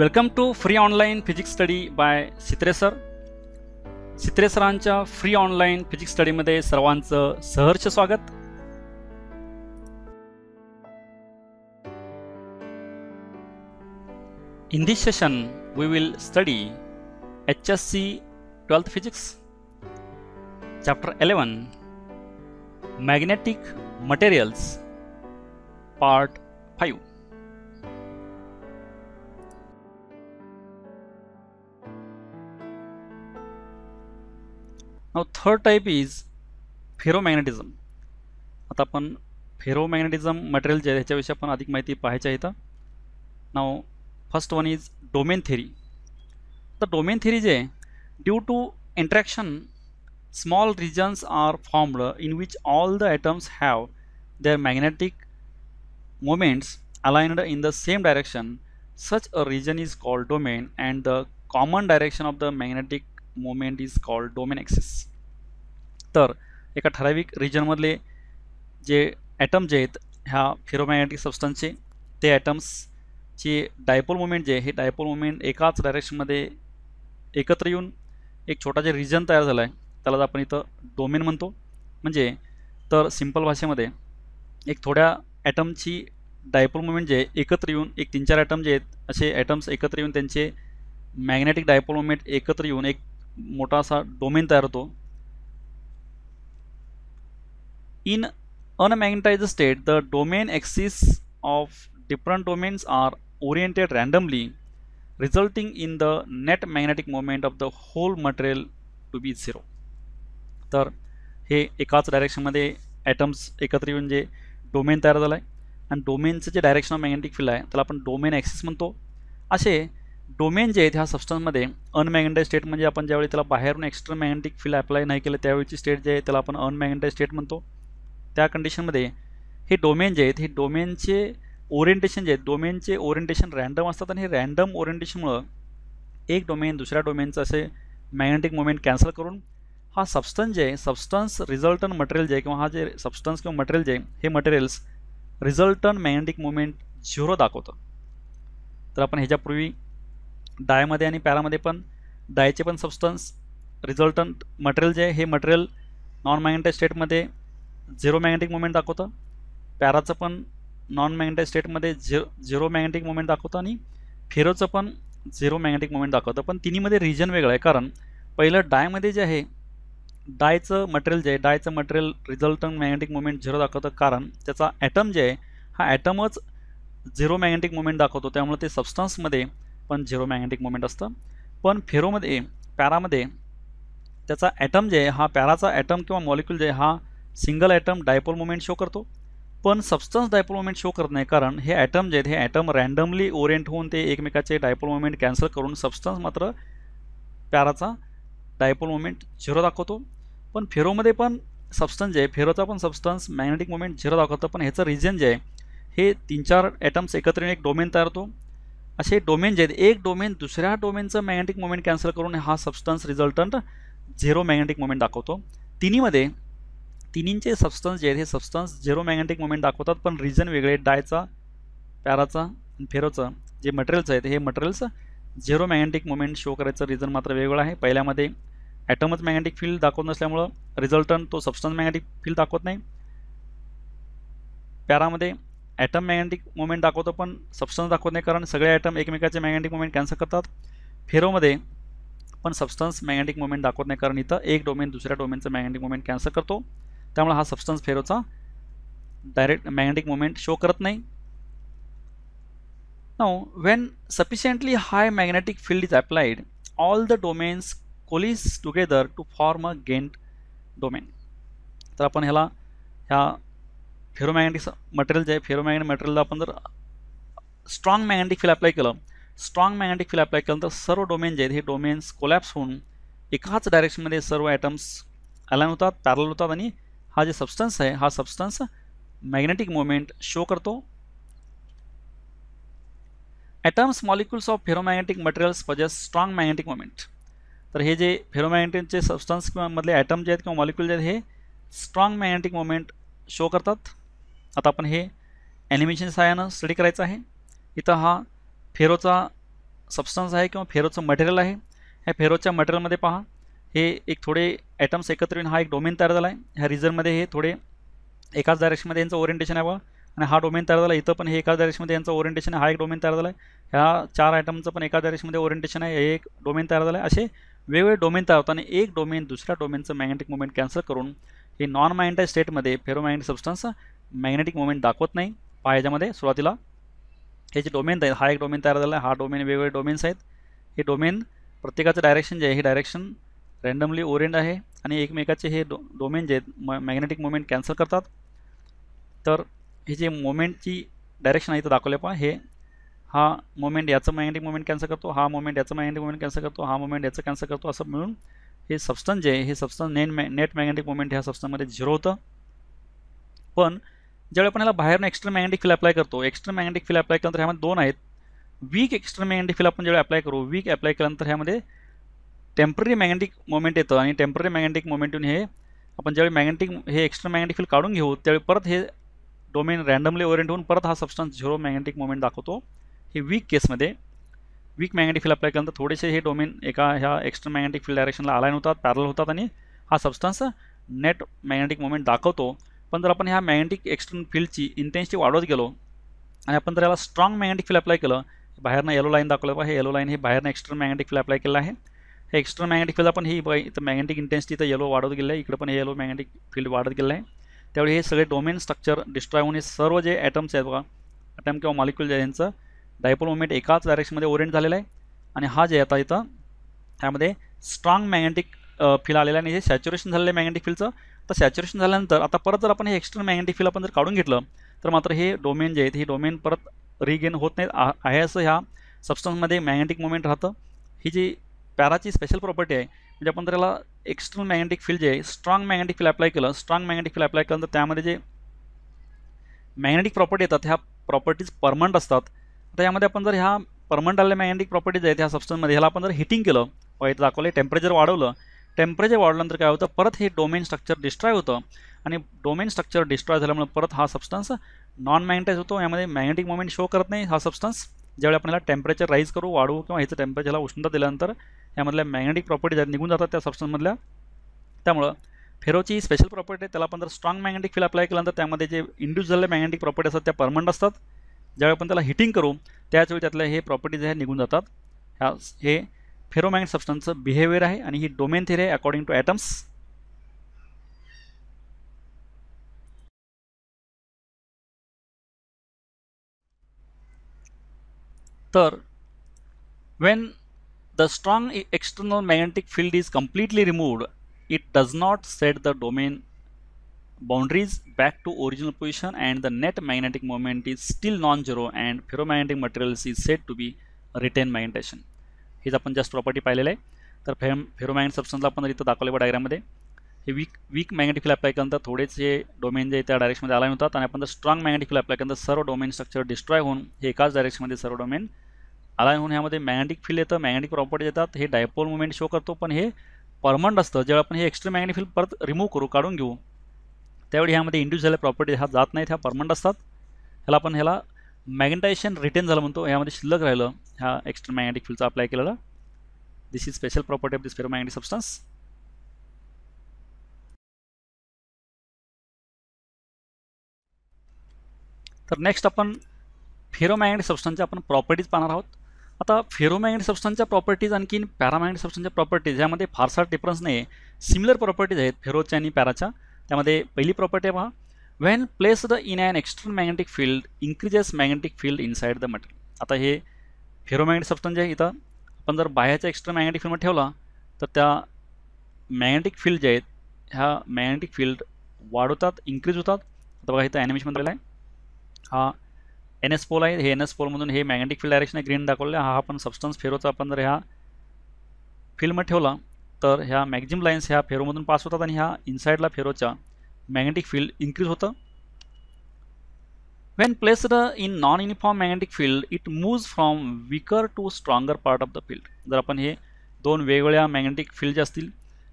Welcome to Free Online Physics Study by Sitresar. Sitresarancha Free Online Physics Study Made Sarvansa Saharcha Swagat. In this session, we will study HSC 12 Physics, Chapter 11 Magnetic Materials, Part 5. now third type is ferromagnetism. आता आपण फेरोमॅग्नेटिझम material जे ह्याच्याविषयी अपन अधिक माहिती पाहायची आहे तर now first one is domain theory तर जे due to interaction, small regions are formed in which all the atoms have their magnetic moments aligned in the same direction such a region is called domain and the common direction of the magnetic moment is called domain axis तर एका ठराविक रिजनमधले जे item जे आहेत ह्या फिरोमॅग्नेटिक सबस्टन्सचे ते ॲटम्सचे dipole movement जे हे डायपोल मुवमेंट एकाच डायरेक्शनमध्ये एकत्र येऊन एक छोटा जे रिजन तयार झाला आहे त्यालाच आपण इथं डोमेन म्हणतो म्हणजे तर सिंपल भाषेमध्ये एक थोड्या ॲटमची डायपोल मुवमेंट जे एकत्र येऊन एक तीन चार ॲटम जे आहेत असे ॲटम्स एकत्र येऊन त्यांचे मॅग्नेटिक डायपोल मुवमेंट एकत्र येऊन एक मोठासा डोमेन तयार होतो in unmagnetise state the domain axis of different domains are oriented randomly resulting in the net magnetic movement of the whole material to be zero तर हे एकाच डायरेक्शनमध्ये ॲटम्स येऊन म्हणजे डोमेन तयार झालं आहे आणि डोमेनचं डायरेक्शन ऑफ मॅग्नेटिक फील्ड आहे त्याला आपण डोमेन ॲक्सिस म्हणतो असे डोमेन जे आहेत ह्या सबस्टन्समध्ये अनमॅग्नेटाईज स्टेट म्हणजे आपण ज्यावेळी त्याला बाहेरून एक्स्ट्रा मॅग्नेटिक फील्ड अप्लाय नाही केलं त्यावेळीची स्टेट जे आहे त्याला आपण अनमॅग्नेटाईज स्टेट म्हणतो त्या कंडिशनमध्ये हे डोमेन जे आहेत हे डोमेनचे ओरिएंटेशन जे आहेत डोमेनचे ओरिएंटेशन रँडम असतात आणि हे रॅन्डम ओरिएंटेशनमुळं एक डोमेन दुसऱ्या डोमेनचं असे मॅग्नेटिक मुवमेंट कॅन्सल करून हा सबस्टन्स जे आहे सबस्टन्स रिझल्टन मटेरियल जे आहे किंवा हा जे सबस्टन्स किंवा मटेरियल जे हे materials resultant magnetic movement zero दाखवतं तर आपण ह्याच्यापूर्वी डायमध्ये आणि पॅरामध्ये पण डायचे पण सबस्टन्स रिझल्टंट मटेरियल जे आहे हे मटेरियल नॉन मॅग्नेटाईज स्टेटमध्ये झिरो मॅग्नेटिक मुवमेंट दाखवतं पॅराचं पण नॉन मॅग्नेटाईज स्टेटमध्ये झिरो झिरो मॅग्नेटिक मुवमेंट दाखवतं आणि फेरोचं पण झिरो मॅग्नेटिक मुवमेंट दाखवतं पण तिन्हीमध्ये रिजन वेगळं आहे कारण पहिलं डायमध्ये जे आहे डायचं मटेरियल जे आहे डायचं material resultant magnetic movement zero दाखवतं कारण त्याचा ॲटम जे आहे हा ॲटमच झिरो मॅग्नेटिक मुवमेंट दाखवतो त्यामुळे ते सबस्टन्समध्ये पण झिरो मॅग्नेटिक मोमेंट असतं पण फेरोमध्ये पॅरामध्ये त्याचा ॲटम जे आहे हा पॅराचा ॲटम किंवा मॉलिक्यूल जे हा single atom dipole moment show करतो पण सबस्टन्स डायपोल मोमेंट शो करत नाही कारण हे ॲटम जे आहेत हे ॲटम रँडमली ओरिएंट होऊन ते एकमेकाचे डायपोल मोमेंट कॅन्सल करून सबस्टन्स मात्र पॅराचा डायपोल मोमेंट झिरो दाखवतो पण फेरोमध्ये पण सबस्टन्स जे आहे फेरोचा पण सबस्टन्स मॅग्नेटिक मुवमेंट झिरो दाखवतं पण ह्याचं रिझन जे आहे हे तीन चार ॲटम्स एकत्र एक डोमेन तयार होतो असे डोमेन जे आहेत एक डोमेन दुसऱ्या डोमेनचं मॅग्नेटिक मोमेंट कॅन्सल करून हा substance resultant zero magnetic moment दाखवतो तिन्हीमध्ये तिन्हींचे सबस्टन्स जे आहेत हे सबस्टन्स झेरो मॅग्नेटिक मोमेंट दाखवतात पण रिझन वेगळे डायचा पॅराचा आणि फेरोचा जे मटेरियल्स आहेत हे materials zero magnetic moment show करायचं रिझन मात्र वेगळं आहे पहिल्यामध्ये ॲटमच मॅग्नेटिक फील्ड दाखवत नसल्यामुळं रिझल्टंट तो सबस्टन्स मॅग्नेटिक फील्ड दाखवत नाही पॅरामध्ये ॲटम मॅग्नेटिक मुवमेंट दाखवतो पण सबस्टन्स दाखवत नाही कारण सगळे ॲटम एकमेकाचे मॅग्नेटिक मुवमेंट कॅन्सल करतात फेरोमध्ये पण सबस्टन्स मॅग्नेटिक मुवमेंट दाखवत नाही कारण इथं एक डोमेन दुसऱ्या डोमेनचं मॅग्नेटिक मुवमेंट कॅन्सल करतो त्यामुळे हा सबस्टन्स फेरोचा डायरेक्ट मॅग्नेटिक मुवमेंट शो करत नाही now when sufficiently high magnetic field is applied all the domains coalesce together to form a giant domain तर आपण ह्याला ह्या फेरोमॅग्नेटिक मटेरियल जे आहे मटेरियलला आपण जर स्ट्रॉंग मॅग्नेटिक फील अप्लाय केलं स्ट्रॉंग मॅग्नेटिक फील अप्लाय केलं तर सर्व डोमेन जे आहेत हे डोमेन्स कोलॅप्स होऊन एकाच डायरेक्शनमध्ये सर्व ॲटम्स अलाइन होतात पॅरल होतात आणि हा जे सबस्टन्स आहे हा सबस्टन्स मॅग्नेटिक मोमेंट शो करतो atoms molecules of ferromagnetic materials possess strong magnetic moment तर हे जे फेरोमॅग्नेटिकचे सबस्टन्स किंवा मधले ॲटम जे आहेत किंवा मॉलिक्युल जे आहेत हे स्ट्रॉंग मॅग्नेटिक मोमेंट शो करतात आता आपण हे ॲनिमेशन सहाय्यानं स्टडी करायचं आहे इथं हा फेरोचा सबस्टन्स आहे किंवा फेरोचं मटेरियल आहे ह्या फेरोच्या मटेरियलमध्ये पहा हे एक थोडे ॲटम्स एकत्र येऊन हा एक डोमेन तयार झाला आहे ह्या रिजनमध्ये हे थोडे एकाच डायरेक्शनमध्ये यांचं ओरिएंटेशन आहे बघा आणि हा डोमेन तयार झाला इथं पण हे एकाच डायरेक्शनमध्ये यांचं ओरिएंटेशन हा एक डोमेन तयार झाला आहे ह्या चार आयटमचं पण एकाच डायरेक्शनमध्ये ओरिएंटेशन आहे हे एक डोमेन तयार झालं आहे असे वेगवेगळे डोमेन तयार होतात आणि एक डोमेन दुसऱ्या डोमेनचं मॅग्नेटिक मुवमेंट कॅन्सल करून हे नॉन मॅग्नेटाईज स्टेटमध्ये फेरोमॅग्नेटिक सबस्टन्स मॅग्नेटिक मोमेंट दाखवत नाही पाहायच्यामध्ये सुरुवातीला हे जे डोमेन आहेत हा एक डोमेन तयार झाला आहे हा डोमेन वेगवेगळे डोमेन्स आहेत हे डोमेन प्रत्येकाचं डायरेक्शन जे आहे हे डायरेक्शन रँडमली ओरिएंट आहे आणि एकमेकाचे हे डो डोमेन जे आहेत म मॅग्नेटिक मोमेंट कॅन्सल करतात तर हे जे मोमेंटची डायरेक्शन आहे तर दाखवले पहा हे हा मोमेंट याचं मॅग्नेटिक मोमेंट कॅन्सल करतो हा मोमेंट याचं मॅग्नेटिक मोमेंट कॅन्सल करतो हा मोमेंट याचं कॅन्सल करतो असं मिळून हे सबस्टन्स जे आहे हे substance net mag net magnetic moment ह्या सबस्टनमध्ये झिरो होतं पण ज्यावेळी आपण याला बाहेरनं एक्स्ट्रा मॅग्नेटिक फील अप्लाय करतो एक्स्ट्रा मॅग्नेटिक फील अप्लाय केल्यानंतर ह्यामध्ये दोन आहेत वीक एक्स्ट्रा मॅग्नेटिक फील आपण ज्यावेळी अप्लाय करू वीक अप्लाय केल्यानंतर ह्यामध्ये टेम्पररी मॅग्नेटिक मोमेंट येतं आणि टेम्पररी मॅग्नेटिक मोमेंटून हे आपण ज्यावेळी मॅग्नेटिक हे एक्स्ट्रा मॅग्नेटिक फील काढून घेऊ त्यावेळी परत हे डोमेन रॅन्डमली ओरिएंट होऊन परत हा सबस्टन्स झिरो मॅग्नेटिक मोमेंट दाखवतो हे वीक केसमध्ये वीक मॅग्नेटिक फील्ड अप्लाय केल्यानंतर थोडेसे हे डोमेन एका ह्या एक्स्ट्रा मॅग्नेटिक फील्ड डायरेक्शनला अलाइन होतात पॅरल होतात आणि हा सबस्टन्स नेट मॅग्नेटिक मोमेंट दाखवतो पण जर आपण ह्या मॅग्नेटिक एक्सटर्नल फील्डची इंटेन्सिटी वाढवत गेलो आणि आपण जर याला स्ट्रॉंग मॅग्नेटिक फील्ड अप्लाय केलं बाहेरनं येलो लाईन दाखवलं बघा हे येलो लाईन हे बाहेरनं एक्स्ट्रा मॅग्नेटिक फील्ड अप्लाय केलं आहे हे एक्स्ट्रा मॅग्नेटिक फील्ड आपण ही इथं मॅग्नेटिक इंटेन्सिटी तर येलो वाढवत गेलं आहे इकडे पण हे येलो मॅग्नेटिक फील्ड वाढत गेलं आहे त्यावेळी हे सगळे डोमेन स्ट्रक्चर डिस्ट्रॉय होऊन हे सर्व जे ॲटम्स आहेत बघा ॲटम किंवा मॉलिक्युल यांचं डायपोल मोमेंट एकाच डायरेक्शनमध्ये ओरिएंट झालेलं आहे आणि हा जे आता इथं ह्यामध्ये स्ट्रॉंग मॅग्नेटिक फील्ड आलेला आणि हे सॅच्युरेशन झालेलं आहे मॅग्नेटिक फील्डचं तर सॅच्युरेशन झाल्यानंतर आता परत जर आपण हे एक्स्टर्नल मॅग्नेटिक फील्ड आपण जर काढून घेतलं तर मात्र हे डोमेन जे आहेत हे डोमेन परत रिगेन होत नाहीत आहे असं ह्या सबस्टन्समध्ये मॅग्नेटिक मुवमेंट राहतं ही जी पॅराची स्पेशल प्रॉपर्टी आहे म्हणजे आपण त्याला एक्स्टर्नल मॅग्नेटिक फील्ड जे आहे स्ट्रॉंग मॅग्नेटिक फील्ड अप्लाय केलं स्ट्रॉंग मॅग्नेटिक फील्ड अप्लाय केलं तर त्यामध्ये जे मॅग्नेटिक प्रॉपर्टी येतात ह्या प्रॉपर्टीज परमनंट असतात आता यामध्ये आपण जर ह्या परमनंट आलेल्या मॅग्नेटिक प्रॉपर्टीज आहेत ह्या सबस्टन्समध्ये ह्याला आपण जर हिटिंग केलं व दाखवले टेम्परेचर वाढवलं टेम्परेचर वाढल्यानंतर काय होतं परत हे डोमेन स्ट्रक्चर डिस्ट्रॉय होतं आणि डोमेन स्ट्रक्चर डिस्ट्रॉय झाल्यामुळे परत हा सबस्टन्स नॉन मॅग्नेटाईज होतो यामध्ये मॅग्नेटिक मोमेंट शो करत नाही हा सबस्टन्स ज्यावेळी आपण याला टेम्परेचर राईज करू वाढवू किंवा ह्याचं टेम्परेचरला उष्णता दिल्यानंतर यामधल्या मॅग्नेटिक प्रॉपर्टी ज्या निघून जातात त्या सबस्टन्समधल्या त्यामुळं फेरोची स्पेशल प्रॉपर्टी आहे त्याला आपण जर स्ट्रॉंग मॅग्नेटिक फील अप्लाय केल्यानंतर त्यामध्ये जे इंड्यूस झालेले मॅग्नेटिक प्रॉपर्टी असतात त्या परमनंट असतात ज्यावेळी आपण त्याला हिटिंग करू त्याचवेळी त्यातल्या हे प्रॉपर्टीज ह्या निघून जातात ह्या हे फेरोमॅग्नेट सबस्टन्सचं बिहेवियर आहे आणि ही डोमेन थेरी आहे अकॉर्डिंग टू ॲटम्स तर when the strong external magnetic field is completely removed it does not set the domain boundaries back to original position and the net magnetic moment is still non-zero and ferromagnetic materials is said to be retained magnetization. हेच आपण जास्त property पाहिलेलं आहे तर fame फेरोमॅग्नेट सबस्टन्सला आपण इथं दाखवले डायग्राममध्ये हे weak weak magnetic field apply केल्यानंतर थोडेच हे डोमेन जे त्या डायरेक्शनमध्ये आला होतात आणि आपण जर स्ट्रॉंग मॅग्नेटिक फील अप्लाय केल्यानंतर सर्व डोमेन स्ट्रक्चर डिस्ट्रॉय होऊन हे एकाच डायरेक्शनमध्ये सर्व डोमेन आला होऊन ह्यामध्ये मॅग्नेटिक फील येतं मॅग्नेटिक प्रॉपर्टी येतात हे डायपोल मुवमेंट शो करतो पण हे परमनंट असतं जेव्हा आपण हे एक्स्ट्रा मॅग्नेटिक फील परत रिमूव्ह करू काढून घेऊ त्यावेळी ह्यामध्ये इंडिव्हिज्युअल प्रॉपर्टी ह्या जात नाहीत ह्या परमनंट असतात ह्याला आपण ह्याला मॅग्नेटायझेशन रिटेन झालं म्हणतो यामध्ये शिल्लक राहिलं ह्या एक्स्ट्रा मॅग्नेटिक फील्डचा अप्लाय केलेला this is special property of this ferromagnetic substance तर नेक्स्ट आपण फेरोमॅग्नेटिक सबस्टन्सच्या आपण प्रॉपर्टीज पाहणार आहोत आता फेरोमॅग्नेटिक सबस्टन्सच्या प्रॉपर्टीज आणखीन पॅरामॅग्नेटिक सबस्टन्सच्या प्रॉपर्टीज यामध्ये फारसा डिफरन्स नाही आहे सिमिलर प्रॉपर्टीज आहेत फेरोच्या आणि पॅराच्या त्यामध्ये पहिली प्रॉपर्टी पहा place the in an external magnetic field increases magnetic field inside the material आता हे फेरोमॅग्नेटिक सबस्टन्स जे आहे इथं आपण जर बाहेरच्या एक्स्ट्रा मॅग्नेटिक फील्डमध्ये ठेवला तर त्या मॅग्नेटिक फील्ड जे आहेत ह्या मॅग्नेटिक फील्ड वाढवतात इन्क्रीज होतात आता बघा इथं ॲनिमेशन आहे हा एन एस पोल आहे हे एन एस पोलमधून हे मॅग्नेटिक फील्ड डायरेक्शन ग्रीन दाखवले हा आपण सबस्टन्स फेरोचा आपण जर ह्या फील्डमध्ये ठेवला तर ह्या मॅक्झिम लाईन्स ह्या फेरोमधून पास होतात आणि ह्या इनसाईडला फेरोच्या मॅग्नेटिक फील्ड इन्क्रीज होतं when placed in non uniform magnetic field it moves from weaker to stronger part of the field जर आपण हे दोन वेगवेगळ्या मॅग्नेटिक फील्ड जे असतील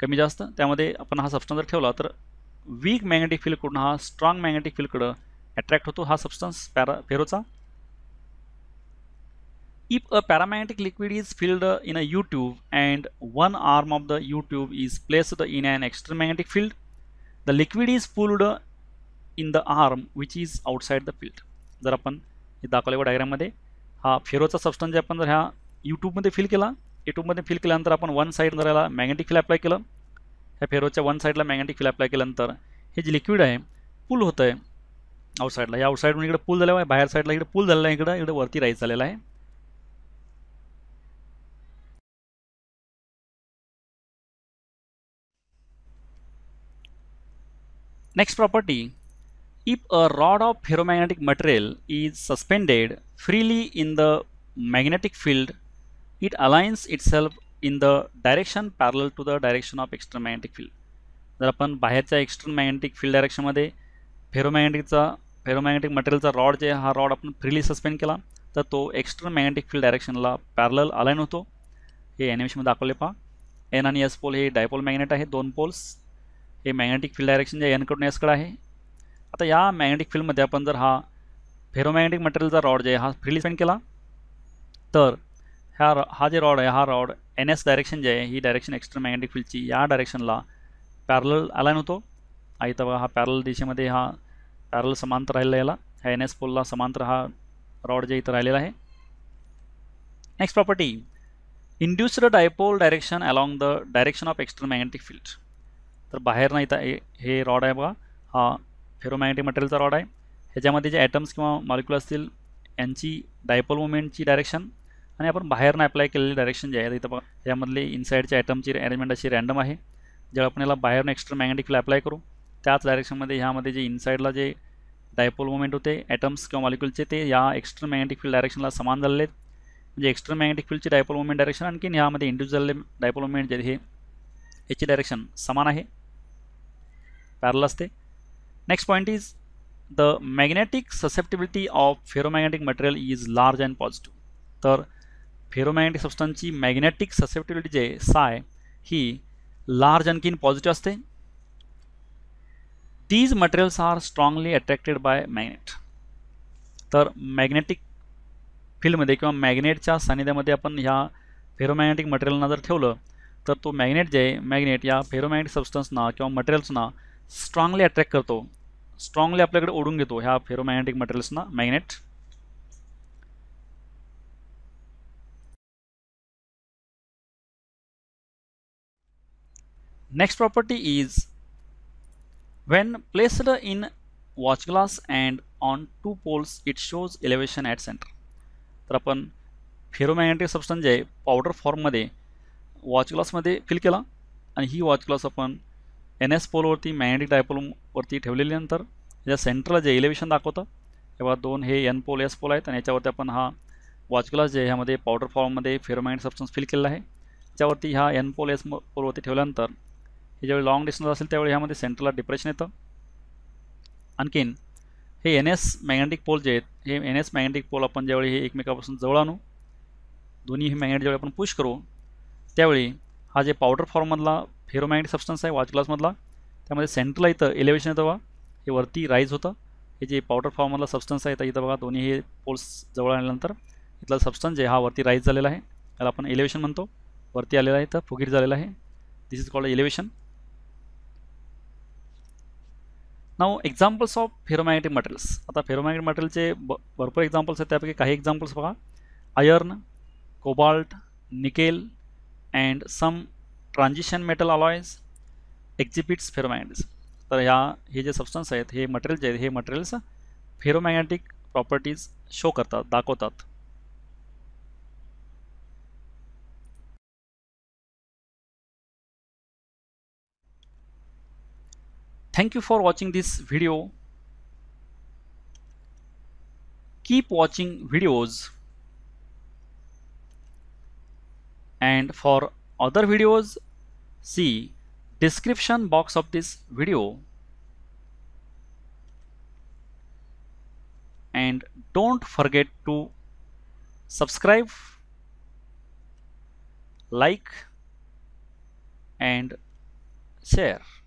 कमी जास्त त्यामध्ये आपण हा सबस्टन्स जर ठेवला तर वीक मॅग्नेटिक फील्डकडून हा स्ट्रॉंग मॅग्नेटिक फील्डकडं अट्रॅक्ट होतो हा सबस्टन्स पॅरा फेरोचा if a paramagnetic liquid is filled in a U tube and one arm of the U tube is placed in an extra magnetic field the liquid is pulled in the arm which is outside the field जर आपण हे दाखवलं एका डायग्राममध्ये हा फेरोचा substance आपण जर ह्या यूट्यूबमध्ये फिल केला यूट्यूबमध्ये फिल केल्यानंतर आपण वन साईड जर मॅग्नेटिक फील अप्लाय केलं ह्या फेरोच्या वन साईडला मॅग्नेटिक फील अप्लाय केल्यानंतर हे जे लिक्विड आहे पूल होतं आहे आउटसाईडला या आउटसाईडून इकडे पूल झालेला आहे बाहेर साईडला इकडे पूल झालेला आहे इकडं इकडे वरती राईज झालेला आहे Next property, if a rod of ferromagnetic material is suspended freely in the magnetic field, it aligns itself in the direction parallel to the direction of external magnetic field. जर आपण बाहेरच्या एक्स्टर्नल मॅग्नेटिक फील्ड डायरेक्शनमध्ये फेरोमॅग्नेटिकचा ferromagnetic मटेरियलचा rod जे हा rod आपण freely suspend केला तर तो एक्स्टर्नल मॅग्नेटिक फील्ड डायरेक्शनला पॅरल अलाईन होतो हे ॲनिमेशनमध्ये दाखवले पहा एन आणि एस पोल हे डायपोल मॅग्नेट आहे दोन पोल्स हे मॅग्नेटिक फील्ड डायरेक्शन जे एनकडून एसकडं आहे आता या मॅग्नेटिक फील्डमध्ये आपण जर हा फेरोमॅग्नेटिक मटेरियलचा रॉड जे आहे हा फ्रीली स्पेंड केला तर ह्या हा जे रॉड आहे हा रॉड एन एस डायरेक्शन जे आहे ही डायरेक्शन एक्स्टर्नल मॅग्नेटिक फील्डची या डायरेक्शनला पॅरल अलाईन होतो आई तर हा पॅरल दिशेमध्ये हा पॅरल समांतर राहिलेला याला ह्या एन एस पोलला समांतर हा रॉड जे इथं राहिलेला आहे next property induced dipole direction along the direction of extra magnetic field तर बाहेर नाही तर हे रॉड आहे बघा हा फेरोमॅग्नेटिक मटेरियलचा रॉड आहे ह्याच्यामध्ये जे ॲटम्स किंवा मॉलिक्युल असतील यांची डायपोल मुवमेंटची डायरेक्शन आणि आपण बाहेरनं अप्लाय केलेली डायरेक्शन जे आहे बघा ह्यामधली इनसाईडच्या ॲटमची अरेंजमेंट अशी रँडम आहे जेव्हा आपण याला बाहेरनं एक्स्ट्रा फील्ड अप्लाय करू त्याच डायरेक्शनमध्ये ह्यामध्ये जे इनसाईडला जे डायपोल मुवमेंट होते ॲटम्स किंवा मॉलिक्युलचे ते या एक्स्ट्रा मॅग्नेटिक फील्ड डायरेक्शनला समान झालेले आहेत म्हणजे एक्स्ट्रा मॅग्नेटिक फील्डची डायपोल मुवमेंट डायरेक्शन आणखीन ह्यामध्ये झालेले डायपोल मुवमेंट जे हे याची डायरेक्शन समान आहे पॅरल असते next point is the magnetic susceptibility of ferromagnetic material is large and positive तर फेरोमॅग्नेटिक सबस्टन्सची मॅग्नेटिक ससेप्टिबिलिटी जे साय ही लार्ज आणखीन पॉझिटिव्ह असते these materials are strongly attracted by magnet तर मॅग्नेटिक फील्डमध्ये किंवा मॅग्नेटच्या सानिध्यामध्ये आपण ह्या फेरोमॅग्नेटिक मटेरियलना जर ठेवलं तर तो मॅग्नेट जे मॅग्नेट या फेरोमॅग्नेटिक सबस्टन्सना किंवा मटेरियल्सना स्ट्रॉंगली अट्रॅक्ट करतो स्ट्रॉंगली आपल्याकडे ओढून घेतो ह्या फेरोमॅग्नेटिक मटेरियल्सना magnet next property is when placed in watch glass and on two poles it shows elevation at centre तर आपण फेरोमॅग्नेटिक सबस्टन्स जे आहे पावडर फॉर्ममध्ये वॉच ग्लासमध्ये फिल केला आणि ही वॉच ग्लास आपण एन एस पोलवरती मॅग्नेटिक डायपोलवरती ठेवलेल्यानंतर याच्या सेंटरला जे इलेव्हेशन दाखवतं तेव्हा दोन हे एन पोल एस पोल आहेत आणि याच्यावरती आपण हा वॉच ग्लास जे ह्यामध्ये पावडर फॉर्ममध्ये फेरोमॅग्नेट सबस्टन्स फिल केलेला आहे त्याच्यावरती ह्या एन पोल एस पोलवरती ठेवल्यानंतर हे ज्यावेळी लॉंग डिस्टन्स असेल त्यावेळी ह्यामध्ये सेंटरला डिप्रेशन येतं आणखीन हे एन एस मॅग्नेटिक पोल जे आहेत हे एन एस मॅग्नेटिक पोल आपण ज्यावेळी हे एकमेकापासून जवळ आणू दोन्ही हे मॅग्नेट ज्यावेळी आपण पुश करू त्यावेळी हा जे पावडर फॉर्ममधला फेरोमॅग्नेटिक सबस्टन्स आहे वॉच ग्लासमधला त्यामध्ये सेंट्रला इथं एलिव्हेशन येतं बघा हे वरती राईज होतं हे जे पावडर फॉर्ममधला सबस्टन्स आहे तर इथं बघा दोन्ही हे पोल्स जवळ आल्यानंतर इथला सबस्टन्स जे हा वरती राईज झालेला आहे त्याला आपण एलिव्हेशन म्हणतो वरती आलेला आहे तर फुगीर झालेला आहे this is called elevation now examples of ferromagnetic materials आता फेरोमॅग्नेटिक मटेरियलचे ब भरपूर एक्झाम्पल्स आहेत त्यापैकी काही एक्झाम्पल्स बघा iron cobalt nickel and some transition metal alloys exhibits ferromagnetics तर ह्या हे जे सबस्टन्स आहेत हे मटेरियल जे आहेत हे मटेरियल्स फेरोमॅग्नेटिक प्रॉपर्टीज शो करतात दाखवतात thank you you watching watching video keep watching videos and for other videos see description box of this video and don't forget to subscribe like and share